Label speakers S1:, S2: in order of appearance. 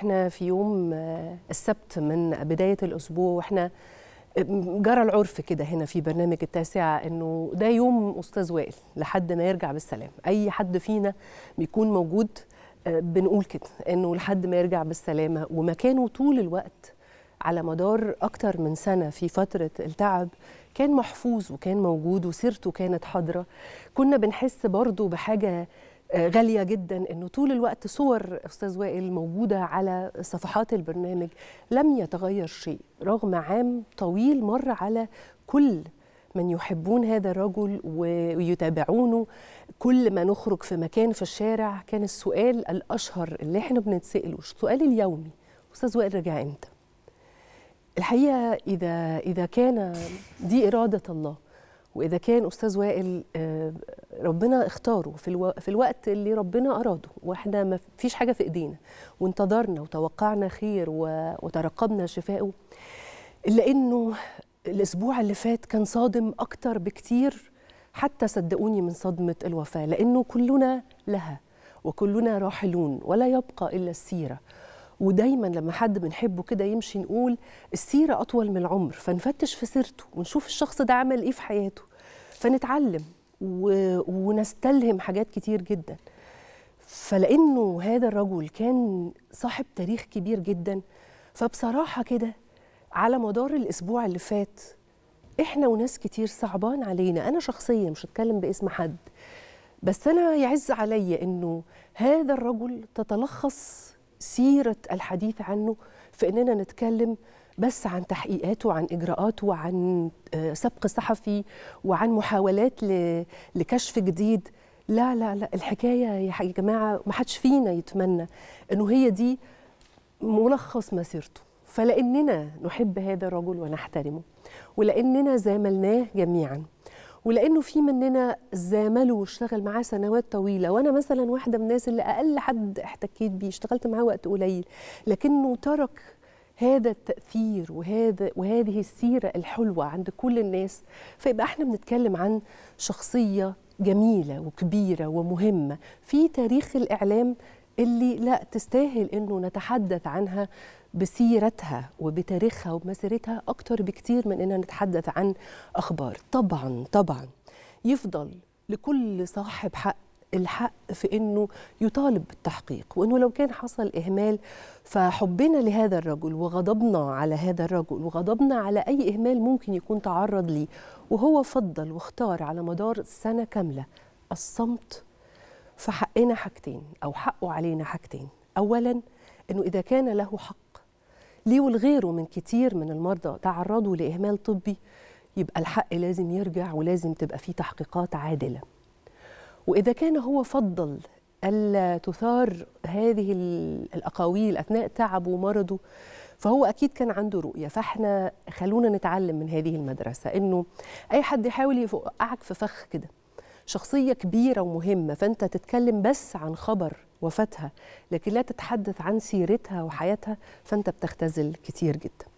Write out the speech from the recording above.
S1: احنا في يوم آه، السبت من بدايه الاسبوع واحنا آه، جرى العرف كده هنا في برنامج التاسعة انه ده يوم استاذ وائل لحد ما يرجع بالسلام اي حد فينا بيكون موجود آه، بنقول كده انه لحد ما يرجع بالسلامة ومكانه طول الوقت على مدار اكتر من سنة في فترة التعب كان محفوظ وكان موجود وسيرته كانت حاضرة كنا بنحس برضه بحاجة آه، غالية جدا أنه طول الوقت صور أستاذ وائل موجودة على صفحات البرنامج لم يتغير شيء رغم عام طويل مر على كل من يحبون هذا الرجل ويتابعونه كل ما نخرج في مكان في الشارع كان السؤال الأشهر اللي احنا بنتسأله السؤال اليومي أستاذ وائل رجع إمتى؟ الحقيقة إذا, إذا كان دي إرادة الله واذا كان استاذ وائل آه، ربنا اختاره في, الو... في الوقت اللي ربنا اراده واحنا ما فيش حاجه في ايدينا وانتظرنا وتوقعنا خير و... وترقبنا شفائه الا انه الاسبوع اللي فات كان صادم اكتر بكتير حتى صدقوني من صدمه الوفاه لانه كلنا لها وكلنا راحلون ولا يبقى الا السيره ودايما لما حد بنحبه كده يمشي نقول السيره اطول من العمر فنفتش في سيرته ونشوف الشخص ده عمل ايه في حياته فنتعلم ونستلهم حاجات كتير جدا فلانه هذا الرجل كان صاحب تاريخ كبير جدا فبصراحه كده على مدار الاسبوع اللي فات احنا وناس كتير صعبان علينا انا شخصيا مش هتكلم باسم حد بس انا يعز عليا انه هذا الرجل تتلخص سيره الحديث عنه في اننا نتكلم بس عن تحقيقاته وعن اجراءاته وعن آه، سبق صحفي وعن محاولات لكشف جديد لا لا لا الحكايه يا جماعه ما حدش فينا يتمنى انه هي دي ملخص مسيرته فلاننا نحب هذا الرجل ونحترمه ولاننا زاملناه جميعا ولانه في مننا زامله واشتغل معاه سنوات طويله وانا مثلا واحده من الناس اللي اقل حد احتكيت بيه اشتغلت معاه وقت قليل لكنه ترك هذا التاثير وهذا وهذه السيره الحلوه عند كل الناس فيبقى احنا بنتكلم عن شخصيه جميله وكبيره ومهمه في تاريخ الاعلام اللي لا تستاهل انه نتحدث عنها بسيرتها وبتاريخها وبمسيرتها اكتر بكتير من اننا نتحدث عن اخبار طبعا طبعا يفضل لكل صاحب حق الحق في انه يطالب بالتحقيق وانه لو كان حصل اهمال فحبنا لهذا الرجل وغضبنا على هذا الرجل وغضبنا على اي اهمال ممكن يكون تعرض ليه وهو فضل واختار على مدار سنه كامله الصمت فحقنا حاجتين أو حقه علينا حاجتين أولا أنه إذا كان له حق ليه ولغيره من كتير من المرضى تعرضوا لإهمال طبي يبقى الحق لازم يرجع ولازم تبقى فيه تحقيقات عادلة وإذا كان هو فضل ألا تثار هذه الأقاويل أثناء تعبه ومرضه فهو أكيد كان عنده رؤية فإحنا خلونا نتعلم من هذه المدرسة إنه أي حد يحاول يوقعك في فخ كده شخصية كبيرة ومهمة فأنت تتكلم بس عن خبر وفاتها لكن لا تتحدث عن سيرتها وحياتها فأنت بتختزل كتير جدا